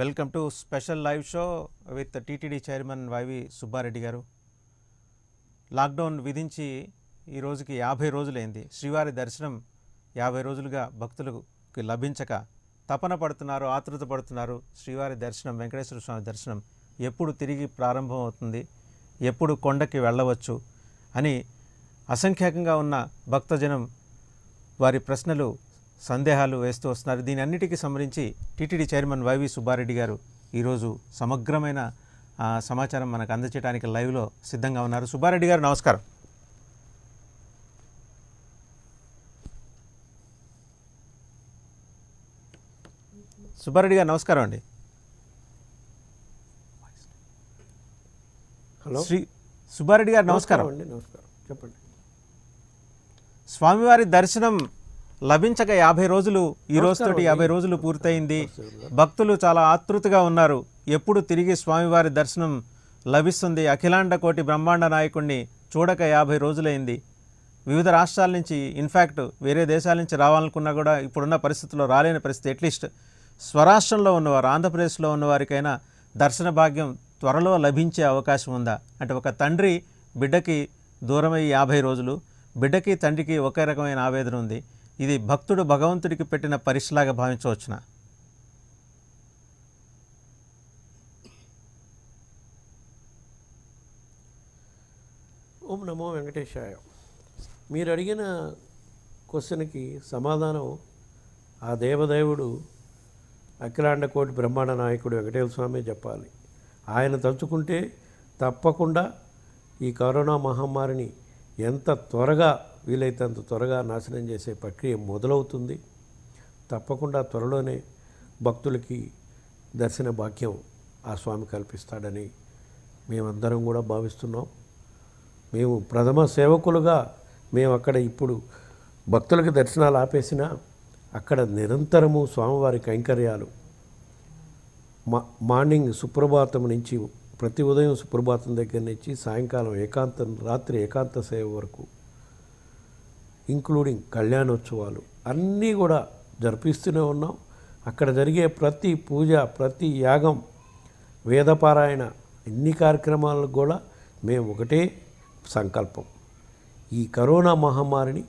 welcome to special live show with TTD chairman YV Subbareddy గారు lockdown విధించి ఈ రోజుకి యాభై రోజులైంది శ్రీవారి దర్శనం యాభై రోజులుగా భక్తులకు లభించక తపన పడుతున్నారు ఆతృత పడుతున్నారు శ్రీవారి దర్శనం వెంకటేశ్వర స్వామి దర్శనం ఎప్పుడు తిరిగి ప్రారంభం అవుతుంది ఎప్పుడు కొండకి వెళ్ళవచ్చు అని అసంఖ్యాకంగా ఉన్న భక్తజనం వారి ప్రశ్నలు సందేహాలు వేస్తూ వస్తున్నారు దీని అన్నిటికీ సంబంధించి టీటీడీ చైర్మన్ వైవి సుబ్బారెడ్డి గారు ఈరోజు సమగ్రమైన సమాచారం మనకు అందచేయడానికి లైవ్లో సిద్ధంగా ఉన్నారు సుబ్బారెడ్డి గారు నమస్కారం సుబ్బారెడ్డి గారు నమస్కారం అండి హలో శ్రీ సుబ్బారెడ్డి గారు నమస్కారం అండి నమస్కారం చెప్పండి స్వామివారి దర్శనం లభించక యాభై రోజులు ఈ రోజుతోటి యాభై రోజులు పూర్తయింది భక్తులు చాలా ఆతృతగా ఉన్నారు ఎప్పుడు తిరిగి స్వామివారి దర్శనం లభిస్తుంది అఖిలాండ కోటి బ్రహ్మాండ నాయకుణ్ణి చూడక యాభై రోజులైంది వివిధ రాష్ట్రాల నుంచి ఇన్ఫ్యాక్ట్ వేరే దేశాల నుంచి రావాలనుకున్నా కూడా ఇప్పుడున్న పరిస్థితుల్లో రాలేని పరిస్థితి అట్లీస్ట్ స్వరాష్ట్రంలో ఉన్నవారు ఆంధ్రప్రదేశ్లో ఉన్నవారికైనా దర్శన భాగ్యం త్వరలో లభించే అవకాశం ఉందా అంటే ఒక తండ్రి బిడ్డకి దూరమై యాభై రోజులు బిడ్డకి తండ్రికి ఒకే రకమైన ఆవేదన ఉంది ఇది భక్తుడు భగవంతుడికి పెట్టిన పరీక్షలాగా భావించవచ్చున ఓం నమో వెంకటేశాయ మీరు అడిగిన క్వశ్చన్కి సమాధానం ఆ దేవదేవుడు అఖిలాండ కోటి బ్రహ్మాండ నాయకుడు వెంకటేశ్వర స్వామి చెప్పాలి ఆయన తలుచుకుంటే తప్పకుండా ఈ కరోనా మహమ్మారిని ఎంత త్వరగా వీలైతంత త్వరగా నాశనం చేసే ప్రక్రియ మొదలవుతుంది తప్పకుండా త్వరలోనే భక్తులకి దర్శన భాగ్యం ఆ స్వామి కల్పిస్తాడని మేమందరం కూడా భావిస్తున్నాం మేము ప్రథమ సేవకులుగా మేము అక్కడ ఇప్పుడు భక్తులకు దర్శనాలు ఆపేసినా అక్కడ నిరంతరము స్వామివారి కైంకర్యాలు మా మార్నింగ్ సుప్రభాతం నుంచి ప్రతి ఉదయం సుప్రభాతం దగ్గర నుంచి సాయంకాలం ఏకాంతం రాత్రి ఏకాంత సేవ వరకు ఇంక్లూడింగ్ కళ్యాణోత్సవాలు అన్నీ కూడా జరిపిస్తూనే ఉన్నాం అక్కడ జరిగే ప్రతి పూజ ప్రతి యాగం వేదపారాయణ ఇన్ని కార్యక్రమాలకు కూడా మేము ఒకటే సంకల్పం ఈ కరోనా మహమ్మారిని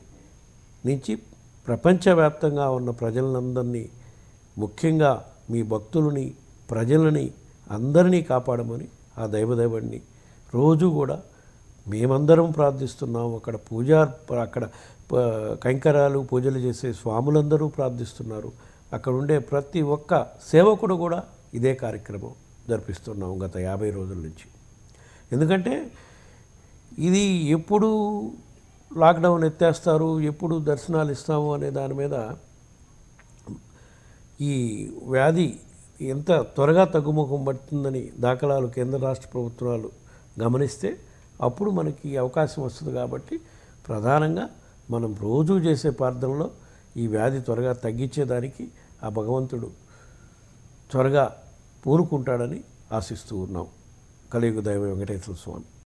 నుంచి ప్రపంచవ్యాప్తంగా ఉన్న ప్రజలందరినీ ముఖ్యంగా మీ భక్తులని ప్రజలని అందరినీ కాపాడమని ఆ దైవదేవుడిని రోజు కూడా మేమందరం ప్రార్థిస్తున్నాం అక్కడ పూజ అక్కడ కైంకరాలు పూజలు చేసే స్వాములందరూ ప్రార్థిస్తున్నారు అక్కడ ఉండే ప్రతి ఒక్క సేవకుడు కూడా ఇదే కార్యక్రమం జరిపిస్తున్నాం గత యాభై రోజుల నుంచి ఎందుకంటే ఇది ఎప్పుడు లాక్డౌన్ ఎత్తేస్తారు ఎప్పుడు దర్శనాలు ఇస్తాము అనే దాని మీద ఈ వ్యాధి ఎంత త్వరగా తగ్గుముఖం పడుతుందని దాఖలాలు కేంద్ర రాష్ట్ర ప్రభుత్వాలు గమనిస్తే అప్పుడు మనకి అవకాశం వస్తుంది కాబట్టి ప్రధానంగా మనం రోజూ చేసే ప్రార్థనలో ఈ వ్యాధి త్వరగా తగ్గించేదానికి ఆ భగవంతుడు త్వరగా పూనుకుంటాడని ఆశిస్తూ ఉన్నాం కలియుగ దైవ వెంకటేశ్వర స్వామి